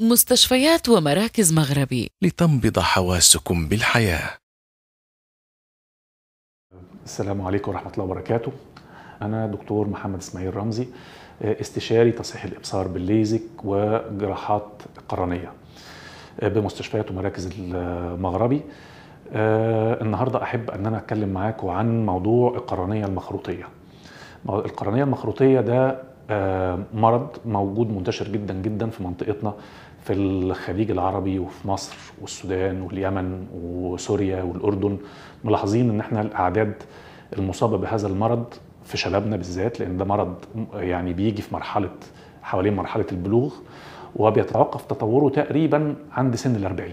مستشفيات ومراكز مغربي لتنبض حواسكم بالحياة السلام عليكم ورحمة الله وبركاته أنا دكتور محمد إسماعيل رمزي استشاري تصحيح الإبصار بالليزك وجراحات قرنية بمستشفيات ومراكز المغربي النهاردة أحب أن أنا أتكلم معاكم عن موضوع القرنية المخروطية القرنية المخروطية ده آه، مرض موجود منتشر جدا جدا في منطقتنا في الخليج العربي وفي مصر والسودان واليمن وسوريا والاردن ملاحظين ان احنا الاعداد المصابه بهذا المرض في شبابنا بالذات لان ده مرض يعني بيجي في مرحله حوالين مرحله البلوغ وبيتوقف تطوره تقريبا عند سن ال 40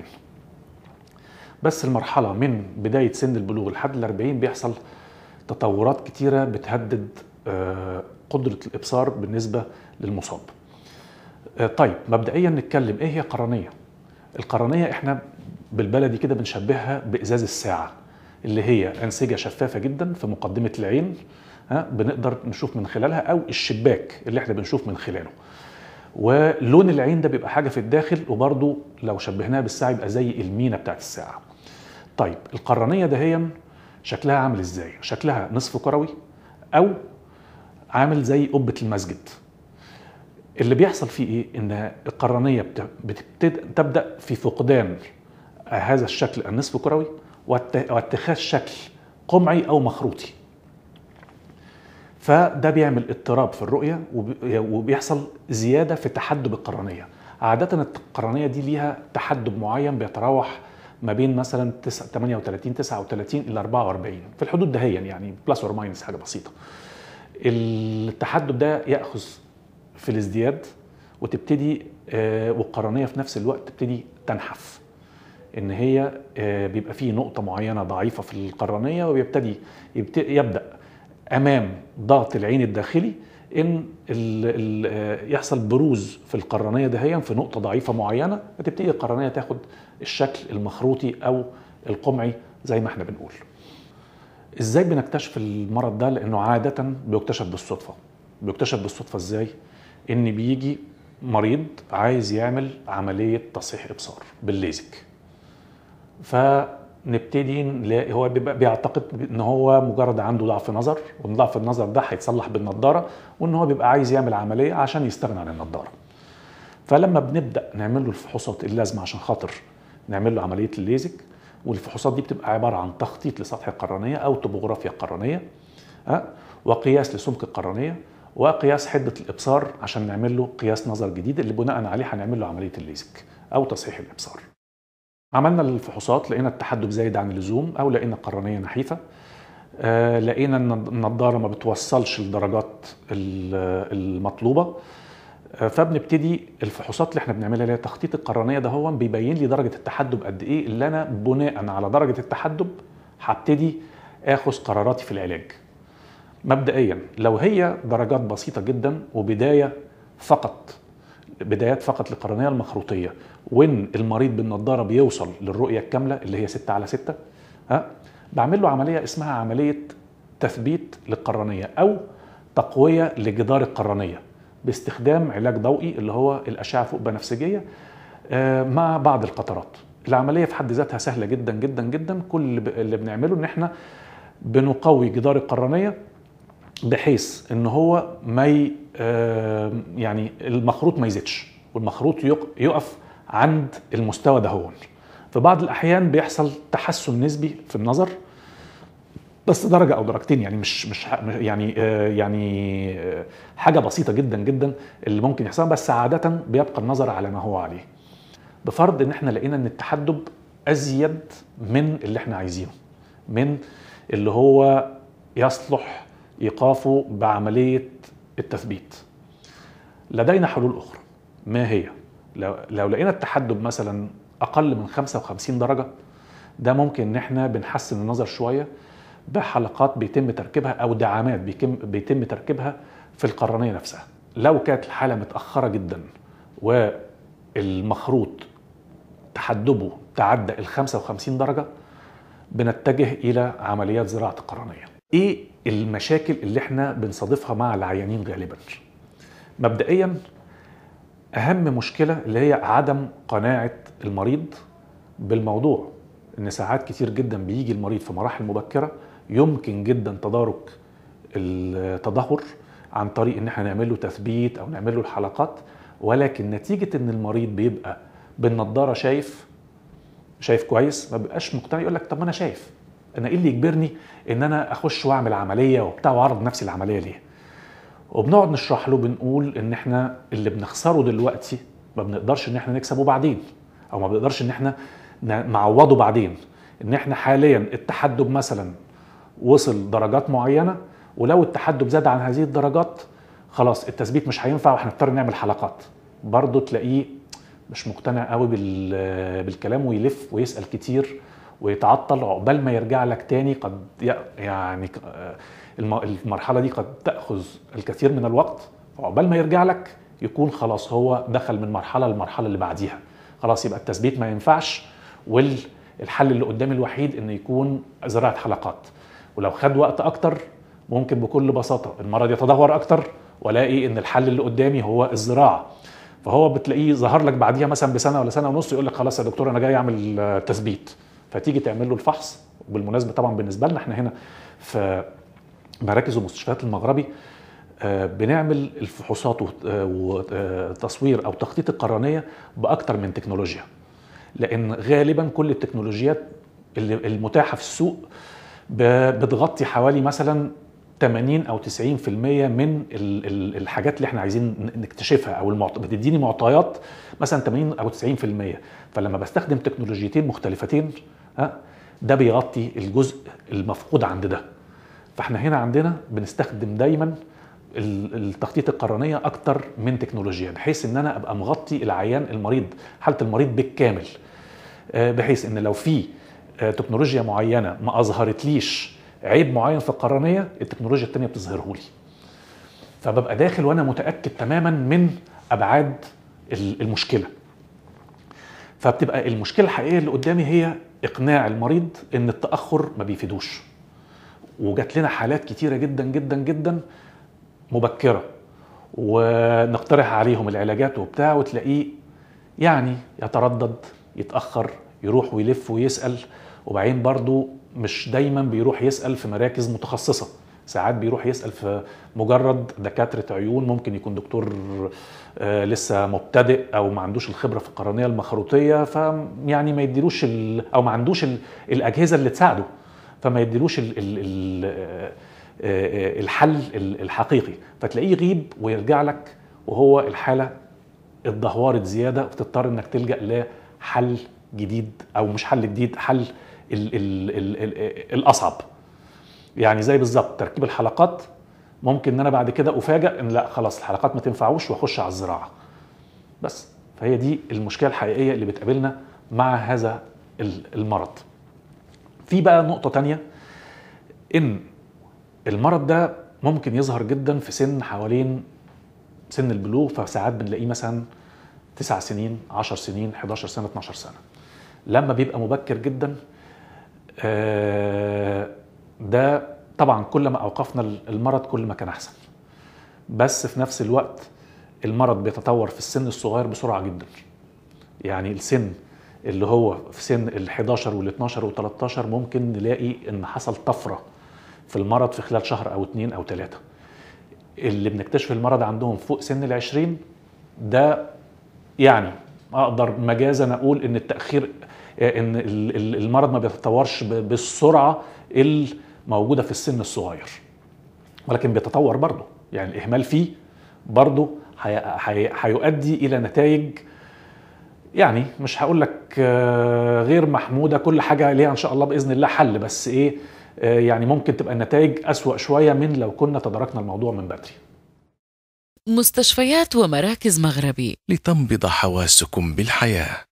بس المرحله من بدايه سن البلوغ لحد ال 40 بيحصل تطورات كتيره بتهدد آه، قدره الابصار بالنسبه للمصاب. آه، طيب مبدئيا نتكلم ايه هي قرنيه؟ القرنيه احنا بالبلدي كده بنشبهها بازاز الساعه اللي هي انسجه شفافه جدا في مقدمه العين ها بنقدر نشوف من خلالها او الشباك اللي احنا بنشوف من خلاله. ولون العين ده بيبقى حاجه في الداخل وبرده لو شبهناها بالساعه يبقى زي المينا بتاعت الساعه. طيب القرنيه دهيا شكلها عامل ازاي؟ شكلها نصف كروي او عامل زي قبه المسجد اللي بيحصل فيه ايه ان القرنيه بتبدأ تبدا في فقدان هذا الشكل النصف كروي واتخاذ شكل قمعي او مخروطي فده بيعمل اضطراب في الرؤيه وبيحصل زياده في تحدب القرنيه عاده القرنيه دي ليها تحدب معين بيتراوح ما بين مثلا 38 39 الى 44 في الحدود دهيا يعني بلس اور ماينس حاجه بسيطه التحدب ده ياخذ في الازدياد وتبتدي آه، والقرنيه في نفس الوقت تبتدي تنحف ان هي آه، بيبقى فيه نقطه معينه ضعيفه في القرنيه وبيبتدي يبدا امام ضغط العين الداخلي ان آه، يحصل بروز في القرنيه دهيا في نقطه ضعيفه معينه فتبتدي القرنيه تاخد الشكل المخروطي او القمعي زي ما احنا بنقول ازاي بنكتشف المرض ده لانه عاده بيكتشف بالصدفه بيكتشف بالصدفه ازاي ان بيجي مريض عايز يعمل عمليه تصحيح ابصار بالليزك فنبتدي نلاقي هو بيبقى بيعتقد ان هو مجرد عنده ضعف نظر وان ضعف النظر ده هيتصلح بالنضاره وان هو بيبقى عايز يعمل عمليه عشان يستغنى عن النضاره فلما بنبدا نعمل له الفحوصات اللازمه عشان خاطر نعمل له عمليه الليزك والفحوصات دي بتبقى عباره عن تخطيط لسطح القرنيه او توبوغرافيا القرنيه وقياس لسمك القرنيه وقياس حده الابصار عشان نعمل له قياس نظر جديد اللي بناء عليه هنعمل له عمليه الليزك او تصحيح الابصار. عملنا الفحوصات لقينا التحدب زايد عن اللزوم او لقينا القرنيه نحيفه آه، لقينا ان النضاره ما بتوصلش لدرجات المطلوبه آه، فبنبتدي الفحوصات اللي احنا بنعملها اللي هي التخطيط القرنيه ده هو بيبين لي درجه التحدب قد ايه اللي انا بناء على درجه التحدب هبتدي اخذ قراراتي في العلاج مبدئيا لو هي درجات بسيطه جدا وبدايه فقط بدايات فقط للقرنيه المخروطيه وان المريض بالنضاره بيوصل للرؤيه الكامله اللي هي 6 على 6 ها بعمل له عمليه اسمها عمليه تثبيت للقرنيه او تقويه لجدار القرنيه باستخدام علاج ضوئي اللي هو الاشعه فوق بنفسجيه آه، مع بعض القطرات العمليه في حد ذاتها سهله جدا جدا جدا كل اللي بنعمله ان احنا بنقوي جدار القرنيه بحيث ان هو ما آه، يعني المخروط ما يزيدش والمخروط يقف عند المستوى ده هو في بعض الاحيان بيحصل تحسن نسبي في النظر بس درجه او درجتين يعني مش مش يعني آه، يعني حاجه بسيطه جدا جدا اللي ممكن يحصل بس عاده بيبقى النظر على ما هو عليه بفرض ان احنا لقينا ان التحدب ازيد من اللي احنا عايزينه من اللي هو يصلح ايقافه بعمليه التثبيت لدينا حلول اخرى ما هي لو, لو لقينا التحدب مثلا اقل من 55 درجه ده ممكن ان احنا بنحسن النظر شويه بحلقات بيتم تركيبها او دعامات بيتم, بيتم تركيبها في القرنيه نفسها لو كانت الحاله متاخره جدا والمخروط تحدبه تعدى ال 55 درجه بنتجه الى عمليات زراعه القرنيه. ايه المشاكل اللي احنا بنصادفها مع العيانين غالبا؟ مبدئيا اهم مشكله اللي هي عدم قناعه المريض بالموضوع ان ساعات كتير جدا بيجي المريض في مراحل مبكره يمكن جدا تدارك التدهور عن طريق ان احنا نعمل له تثبيت او نعمل له الحلقات ولكن نتيجه ان المريض بيبقى بالنضاره شايف شايف كويس ما بيبقاش مقتنع يقول لك طب ما انا شايف انا ايه اللي يجبرني ان انا اخش واعمل عمليه وبتاع واعرض نفسي العمليه ليه وبنقعد نشرح له بنقول ان احنا اللي بنخسره دلوقتي ما بنقدرش ان احنا نكسبه بعدين او ما بنقدرش ان احنا نعوضه بعدين ان احنا حاليا التحدب مثلا وصل درجات معينه ولو التحدب زاد عن هذه الدرجات خلاص التثبيت مش هينفع وهنضطر نعمل حلقات برضه تلاقيه مش مقتنع قوي بالكلام ويلف ويسال كتير ويتعطل عقبال ما يرجع لك تاني قد يعني المرحله دي قد تاخذ الكثير من الوقت عقبال ما يرجع لك يكون خلاص هو دخل من مرحله للمرحله اللي بعديها خلاص يبقى التثبيت ما ينفعش والحل اللي قدامي الوحيد انه يكون زراعه حلقات ولو خد وقت اكتر ممكن بكل بساطه المرض يتدهور اكتر والاقي ان الحل اللي قدامي هو الزراعه فهو بتلاقيه ظهر لك بعديها مثلا بسنه ولا سنه ونص يقول لك خلاص يا دكتور انا جاي اعمل آه، تثبيت فتيجي تعمل له الفحص وبالمناسبه طبعا بالنسبه لنا احنا هنا في مراكز ومستشفيات المغربي آه، بنعمل الفحوصات وتصوير آه، او تخطيط القرنيه باكتر من تكنولوجيا لان غالبا كل التكنولوجيات المتاحه في السوق بتغطي حوالي مثلا 80 او 90% من الحاجات اللي احنا عايزين نكتشفها او المعط... بتديني معطيات مثلا 80 او 90% فلما بستخدم تكنولوجيتين مختلفتين آه، ده بيغطي الجزء المفقود عند ده فاحنا هنا عندنا بنستخدم دايما التخطيط القرنيه اكتر من تكنولوجيا بحيث ان انا ابقى مغطي العيان المريض حاله المريض بالكامل آه، بحيث ان لو في آه، تكنولوجيا معينه ما اظهرتليش عيب معين في القرنيه التكنولوجيا الثانيه بتظهره لي فببقى داخل وانا متاكد تماما من ابعاد المشكله فبتبقى المشكله الحقيقيه اللي قدامي هي اقناع المريض ان التاخر ما بيفيدوش وجات لنا حالات كتيره جدا جدا جدا مبكره ونقترح عليهم العلاجات وبتاع وتلاقيه يعني يتردد يتاخر يروح ويلف ويسال وبعدين برضه مش دايما بيروح يسال في مراكز متخصصه ساعات بيروح يسال في مجرد دكاتره عيون ممكن يكون دكتور آه، لسه مبتدئ او ما عندوش الخبره في القرنيه المخروطيه فيعني ما يديلوش او ما عندوش الاجهزه اللي تساعده فما يديلوش آه، آه، الحل الحقيقي فتلاقيه يغيب ويرجع لك وهو الحاله اتدهورت زياده وتضطر انك تلجا لحل جديد او مش حل جديد حل ال ال ال ال الاصعب يعني زي بالظبط تركيب الحلقات ممكن ان انا بعد كده افاجئ ان لا خلاص الحلقات ما تنفعوش واخش على الزراعه بس فهي دي المشكله الحقيقيه اللي بتقابلنا مع هذا المرض في بقى نقطه تانية ان المرض ده ممكن يظهر جدا في سن حوالين سن البلوغ فساعات بنلاقيه مثلا 9 سنين 10 سنين 11 سنه 12 سنه لما بيبقى مبكر جدا آه، ده طبعا كل ما اوقفنا المرض كل ما كان احسن بس في نفس الوقت المرض بيتطور في السن الصغير بسرعه جدا يعني السن اللي هو في سن ال 11 وال 12 وال 13 ممكن نلاقي ان حصل طفره في المرض في خلال شهر او اتنين او تلاته اللي بنكتشف المرض عندهم فوق سن ال 20 ده يعني اقدر مجازا اقول ان التاخير إيه، ان المرض ما بيتطورش بالسرعه الموجوده في السن الصغير ولكن بيتطور برضه يعني الاهمال فيه برضه هيؤدي الى نتائج يعني مش هقول لك آه، غير محموده كل حاجه ليها ان شاء الله باذن الله حل بس ايه آه، يعني ممكن تبقى النتائج اسوا شويه من لو كنا تداركنا الموضوع من بدري مستشفيات ومراكز مغربي لتنبض حواسكم بالحياه